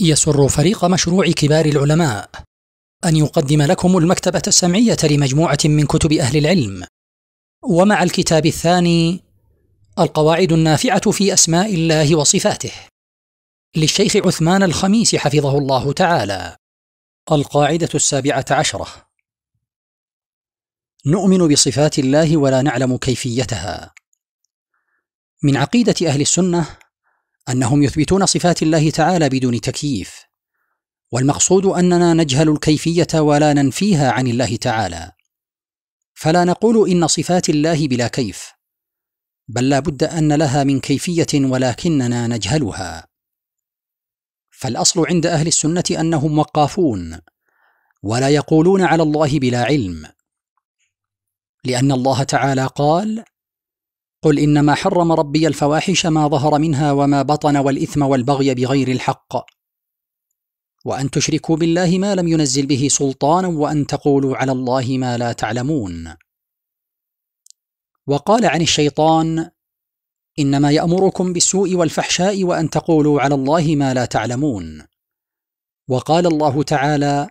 يسر فريق مشروع كبار العلماء أن يقدم لكم المكتبة السمعية لمجموعة من كتب أهل العلم ومع الكتاب الثاني القواعد النافعة في أسماء الله وصفاته للشيخ عثمان الخميس حفظه الله تعالى القاعدة السابعة عشرة نؤمن بصفات الله ولا نعلم كيفيتها من عقيدة أهل السنة انهم يثبتون صفات الله تعالى بدون تكييف والمقصود اننا نجهل الكيفيه ولا ننفيها عن الله تعالى فلا نقول ان صفات الله بلا كيف بل لا بد ان لها من كيفيه ولكننا نجهلها فالاصل عند اهل السنه انهم وقافون ولا يقولون على الله بلا علم لان الله تعالى قال قل إنما حرم ربي الفواحش ما ظهر منها وما بطن والإثم والبغي بغير الحق وأن تشركوا بالله ما لم ينزل به سلطانا وأن تقولوا على الله ما لا تعلمون وقال عن الشيطان إنما يأمركم بالسوء والفحشاء وأن تقولوا على الله ما لا تعلمون وقال الله تعالى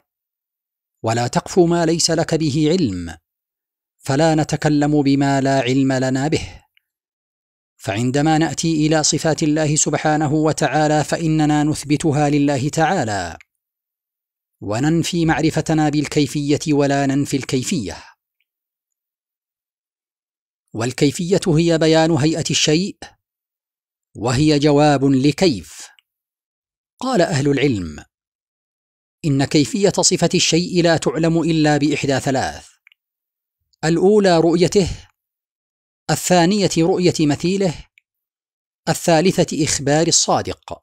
ولا تقف ما ليس لك به علم فلا نتكلم بما لا علم لنا به فعندما ناتي الى صفات الله سبحانه وتعالى فاننا نثبتها لله تعالى وننفي معرفتنا بالكيفيه ولا ننفي الكيفيه والكيفيه هي بيان هيئه الشيء وهي جواب لكيف قال اهل العلم ان كيفيه صفه الشيء لا تعلم الا باحدى ثلاث الاولى رؤيته الثانية رؤية مثيله الثالثة إخبار الصادق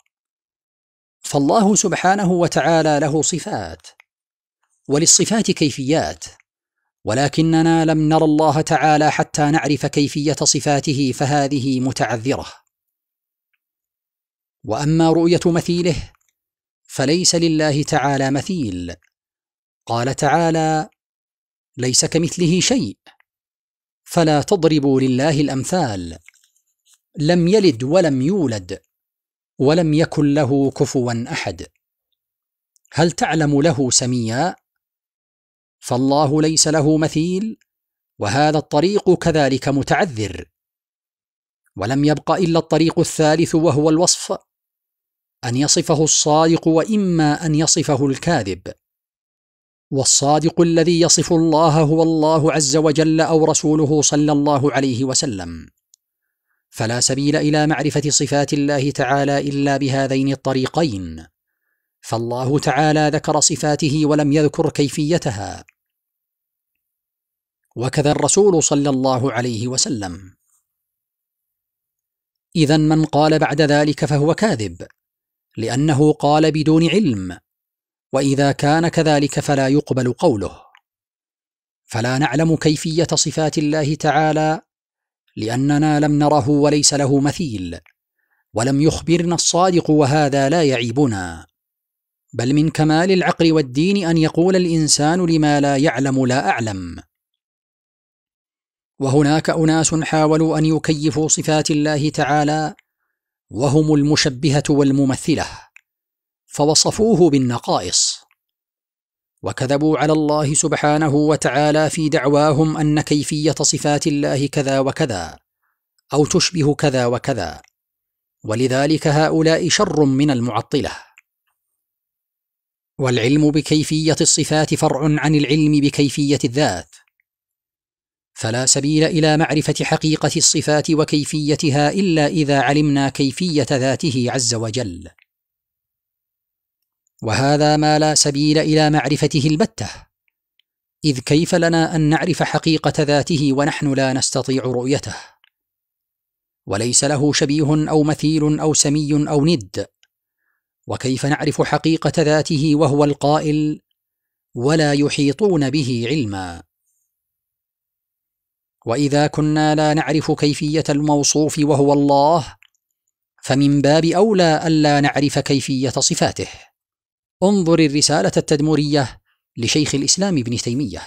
فالله سبحانه وتعالى له صفات وللصفات كيفيات ولكننا لم نرى الله تعالى حتى نعرف كيفية صفاته فهذه متعذرة وأما رؤية مثيله فليس لله تعالى مثيل قال تعالى ليس كمثله شيء فلا تضربوا لله الامثال لم يلد ولم يولد ولم يكن له كفوا احد هل تعلم له سميا فالله ليس له مثيل وهذا الطريق كذلك متعذر ولم يبق الا الطريق الثالث وهو الوصف ان يصفه الصادق واما ان يصفه الكاذب والصادق الذي يصف الله هو الله عز وجل او رسوله صلى الله عليه وسلم فلا سبيل الى معرفه صفات الله تعالى الا بهذين الطريقين فالله تعالى ذكر صفاته ولم يذكر كيفيتها وكذا الرسول صلى الله عليه وسلم اذا من قال بعد ذلك فهو كاذب لانه قال بدون علم واذا كان كذلك فلا يقبل قوله فلا نعلم كيفيه صفات الله تعالى لاننا لم نره وليس له مثيل ولم يخبرنا الصادق وهذا لا يعيبنا بل من كمال العقل والدين ان يقول الانسان لما لا يعلم لا اعلم وهناك اناس حاولوا ان يكيفوا صفات الله تعالى وهم المشبهه والممثله فوصفوه بالنقائص وكذبوا على الله سبحانه وتعالى في دعواهم ان كيفيه صفات الله كذا وكذا او تشبه كذا وكذا ولذلك هؤلاء شر من المعطله والعلم بكيفيه الصفات فرع عن العلم بكيفيه الذات فلا سبيل الى معرفه حقيقه الصفات وكيفيتها الا اذا علمنا كيفيه ذاته عز وجل وهذا ما لا سبيل الى معرفته البته اذ كيف لنا ان نعرف حقيقه ذاته ونحن لا نستطيع رؤيته وليس له شبيه او مثيل او سمي او ند وكيف نعرف حقيقه ذاته وهو القائل ولا يحيطون به علما واذا كنا لا نعرف كيفيه الموصوف وهو الله فمن باب اولى الا نعرف كيفيه صفاته انظر الرسالة التدمرية لشيخ الإسلام ابن تيمية